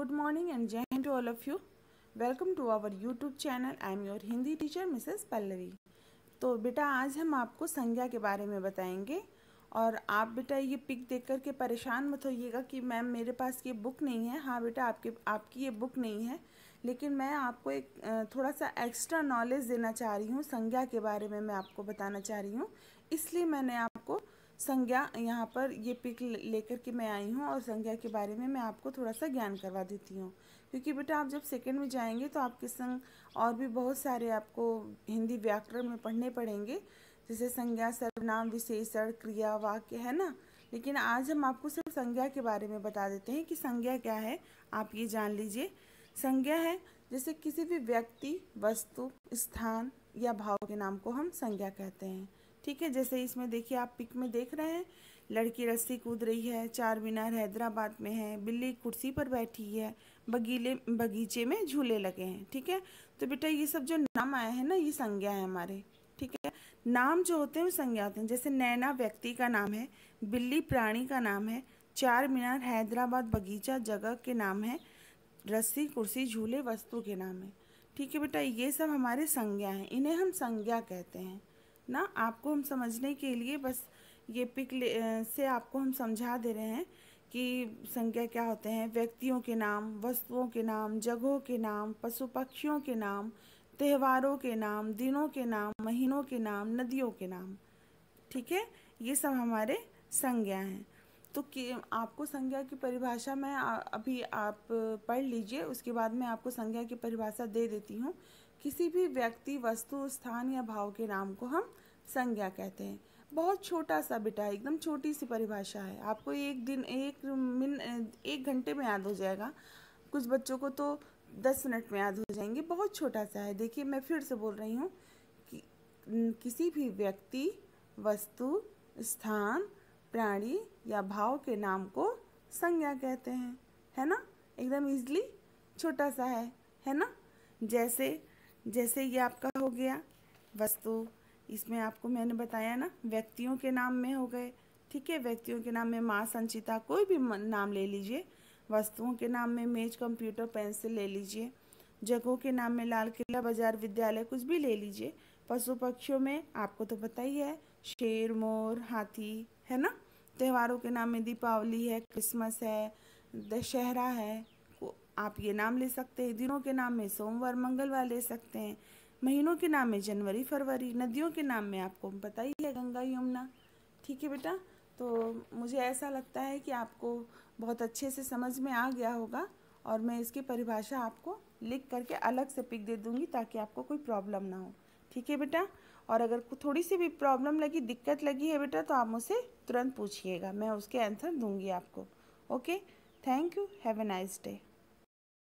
good morning and Jai Hind to all of you welcome to our YouTube channel I am your Hindi teacher Mrs Pallavi तो बेटा आज हम आपको संज्ञा के बारे में बताएंगे और आप बेटा ये पिक देख कर के परेशान मत होइएगा कि मैम मेरे पास ये बुक नहीं है हाँ बेटा आपके आपकी ये बुक नहीं है लेकिन मैं आपको एक थोड़ा सा एक्स्ट्रा नॉलेज देना चाह रही हूँ संज्ञा के बारे में मैं आपको बताना चाह रही हूँ इसलिए मैंने आपको संज्ञा यहाँ पर ये पिक लेकर के मैं आई हूँ और संज्ञा के बारे में मैं आपको थोड़ा सा ज्ञान करवा देती हूँ क्योंकि बेटा आप जब सेकंड में जाएंगे तो आपके संग और भी बहुत सारे आपको हिंदी व्याकरण में पढ़ने पड़ेंगे जैसे संज्ञा सर्वनाम विशेषण क्रिया वाक्य है ना लेकिन आज हम आपको सिर्फ संज्ञा के बारे में बता देते हैं कि संज्ञा क्या है आप ये जान लीजिए संज्ञा है जैसे किसी भी व्यक्ति वस्तु स्थान या भाव के नाम को हम संज्ञा कहते हैं ठीक है जैसे इसमें देखिए आप पिक में देख रहे हैं लड़की रस्सी कूद रही है चार मीनार हैदराबाद में है बिल्ली कुर्सी पर बैठी है बगीले बगीचे में झूले लगे हैं ठीक है तो बेटा ये सब जो नाम आए हैं ना ये संज्ञा है हमारे ठीक है नाम जो होते हैं वो संज्ञा होते हैं जैसे नैना व्यक्ति का नाम है बिल्ली प्राणी का नाम है चार मीनार हैदराबाद बगीचा जगह के नाम है रस्सी कुर्सी झूले वस्तु के नाम है ठीक है बेटा ये सब हमारे संज्ञा हैं इन्हें हम संज्ञा कहते हैं ना आपको हम समझने के लिए बस ये पिक से आपको हम समझा दे रहे हैं कि संज्ञा क्या होते हैं व्यक्तियों के नाम वस्तुओं के नाम जगहों के नाम पशु पक्षियों के नाम त्योहारों के नाम दिनों के नाम महीनों के नाम नदियों के नाम ठीक है ये सब हमारे संज्ञा हैं तो कि आपको संज्ञा की परिभाषा मैं अभी आप पढ़ लीजिए उसके बाद मैं आपको संज्ञा की परिभाषा दे देती हूँ किसी भी व्यक्ति वस्तु स्थान या भाव के नाम को हम संज्ञा कहते हैं बहुत छोटा सा बेटा है एकदम छोटी सी परिभाषा है आपको एक दिन एक मिन एक घंटे में याद हो जाएगा कुछ बच्चों को तो दस मिनट में याद हो जाएंगे बहुत छोटा सा है देखिए मैं फिर से बोल रही हूँ कि किसी भी व्यक्ति वस्तु स्थान प्राणी या भाव के नाम को संज्ञा कहते हैं है ना एकदम इजली छोटा सा है है ना जैसे जैसे ये आपका हो गया वस्तु इसमें आपको मैंने बताया ना व्यक्तियों के नाम में हो गए ठीक है व्यक्तियों के नाम में माँ संचिता कोई भी नाम ले लीजिए वस्तुओं के नाम में मेज कंप्यूटर पेंसिल ले लीजिए जगहों के नाम में लाल किला बाजार विद्यालय कुछ भी ले लीजिए पशु पक्षियों में आपको तो पता ही है शेर मोर हाथी है ना त्योहारों के नाम में दीपावली है क्रिसमस है दशहरा है आप ये नाम ले सकते हैं दिनों के नाम में सोमवार मंगलवार ले सकते हैं महीनों के नाम में जनवरी फरवरी नदियों के नाम में आपको पता ही है गंगा यमुना ठीक है बेटा तो मुझे ऐसा लगता है कि आपको बहुत अच्छे से समझ में आ गया होगा और मैं इसकी परिभाषा आपको लिख करके अलग से पिक दे दूँगी ताकि आपको कोई प्रॉब्लम ना हो ठीक है बेटा और अगर थोड़ी सी भी प्रॉब्लम लगी दिक्कत लगी है बेटा तो आप मुझसे तुरंत पूछिएगा मैं उसके आंसर दूंगी आपको okay thank you have a nice day